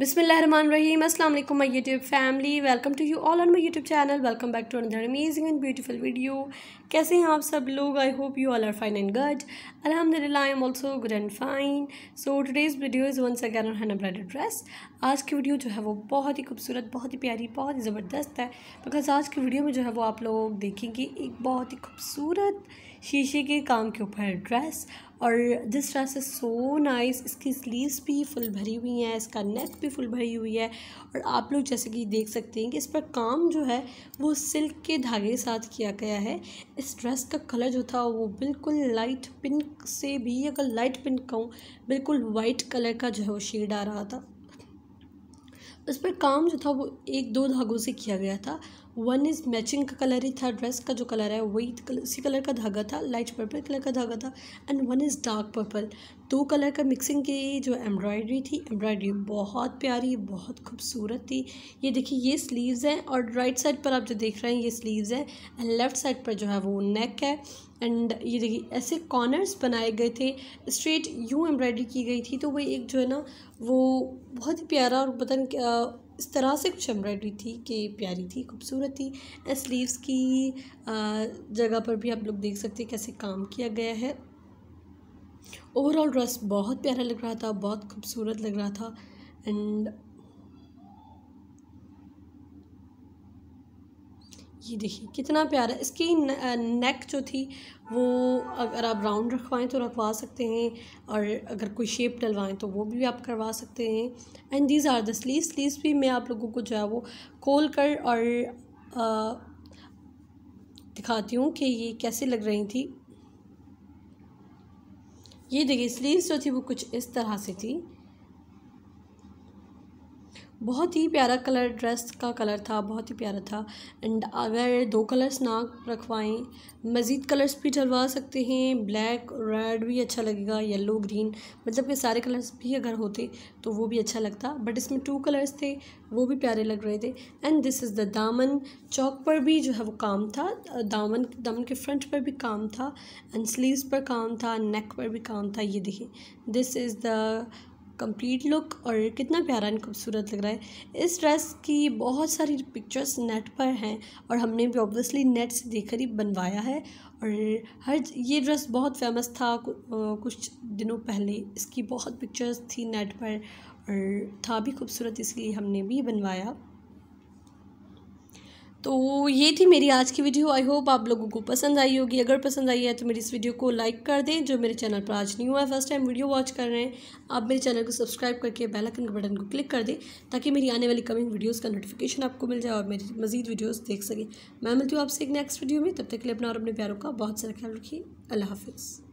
बिसमीम अस्सलाम वालेकुम my YouTube family welcome to you all on my YouTube channel welcome back to another amazing and beautiful video कैसे हैं आप सब लोग I hope you all are fine and good अल्हम्दुलिल्लाह I am also good and fine so today's video is once again on हैना bridal dress आज की video जो है वो बहुत ही खूबसूरत बहुत ही प्यारी बहुत ही ज़बरदस्त है बिकॉज आज की वीडियो में जो है वो आप लोग देखेंगे एक बहुत ही खूबसूरत शीशे के काम के ऊपर ड्रेस और this dress is so nice इसकी स्लीव्स भी फुल भरी हुई हैं इसका नेक भी भी फुल भरी हुई है और आप लोग जैसे कि देख सकते हैं कि इस पर काम जो है वो सिल्क के धागे के साथ किया गया है इस ड्रेस का कलर जो था वो बिल्कुल लाइट पिंक से भी अगर लाइट पिंक कहूँ बिल्कुल वाइट कलर का जो है वो शेड आ रहा था इस पर काम जो था वो एक दो धागों से किया गया था वन इज़ मैचिंग का कलर ही था ड्रेस का जो कलर है वही कलर उसी कलर का धागा था लाइट पर्पल कलर का धागा था and one is dark purple दो कलर का मिक्सिंग की जो एम्ब्रॉयडरी थी एम्ब्रॉयडरी बहुत प्यारी बहुत खूबसूरत थी ये देखिए ये स्लीव्स हैं और राइट साइड पर आप जो देख रहे हैं ये स्लीव्स हैं एंड लेफ़्ट साइड पर जो है वो नेक है एंड ये देखिए ऐसे कॉर्नर्स बनाए गए थे स्ट्रेट यूँ एम्ब्रॉयडरी की गई थी तो वो एक जो है ना वो बहुत ही प्यारा और पता इस तरह से कुछ एम्ब्रॉयडरी थी कि प्यारी थी खूबसूरत थी एंड स्लीव्स की जगह पर भी आप लोग देख सकते हैं कैसे काम किया गया है ओवरऑल ड्रेस बहुत प्यारा लग रहा था बहुत खूबसूरत लग रहा था एंड ये देखिए कितना प्यारा इसकी नेक जो थी वो अगर आप राउंड रखवाएं तो रखवा सकते हैं और अगर कोई शेप डलवाएं तो वो भी आप करवा सकते हैं and these are the sleeve sleeve भी मैं आप लोगों को जो है वो खोल कर और आ, दिखाती हूँ कि ये कैसे लग रही थी ये देखिए स्लीव्स जो थी वो कुछ इस तरह से थी बहुत ही प्यारा कलर ड्रेस का कलर था बहुत ही प्यारा था एंड अगर दो कलर्स ना रखवाएं मज़ीद कलर्स भी डलवा सकते हैं ब्लैक रेड भी अच्छा लगेगा येलो ग्रीन मतलब के सारे कलर्स भी अगर होते तो वो भी अच्छा लगता बट इसमें टू कलर्स थे वो भी प्यारे लग रहे थे एंड दिस इज़ द दामन चौक पर भी जो है वो काम था दामन दामन के फ्रंट पर भी काम था एंड स्लीवस पर काम था नेक पर भी काम था ये देखें this is the complete look और कितना प्यारा एंड खूबसूरत लग रहा है इस ड्रेस की बहुत सारी पिक्चर्स नेट पर हैं और हमने भी ऑब्वियसली नेट से देखकर ही बनवाया है और हर ये ड्रेस बहुत फेमस था कुछ दिनों पहले इसकी बहुत पिक्चर्स थी नेट पर और था भी खूबसूरत इसलिए हमने भी बनवाया तो ये थी मेरी आज की वीडियो आई होप आप लोगों को पसंद आई होगी अगर पसंद आई है तो मेरी इस वीडियो को लाइक कर दें जो मेरे चैनल पर आज नहीं हुआ है फर्स्ट टाइम वीडियो वॉच कर रहे हैं आप मेरे चैनल को सब्सक्राइब करके बेल आइकन के बटन को क्लिक कर दें ताकि मेरी आने वाली कमिंग वीडियोस का नोटिफिकेशन आपको मिल जाए और मेरी मजीद वीडियोज़ देख सकें मैं मिलती हूँ आपसे एक नेक्स्ट वीडियो में तब तक के लिए अपना और अपने प्यारों का बहुत सारा ख्याल रखिए अल्लाह हाफिज़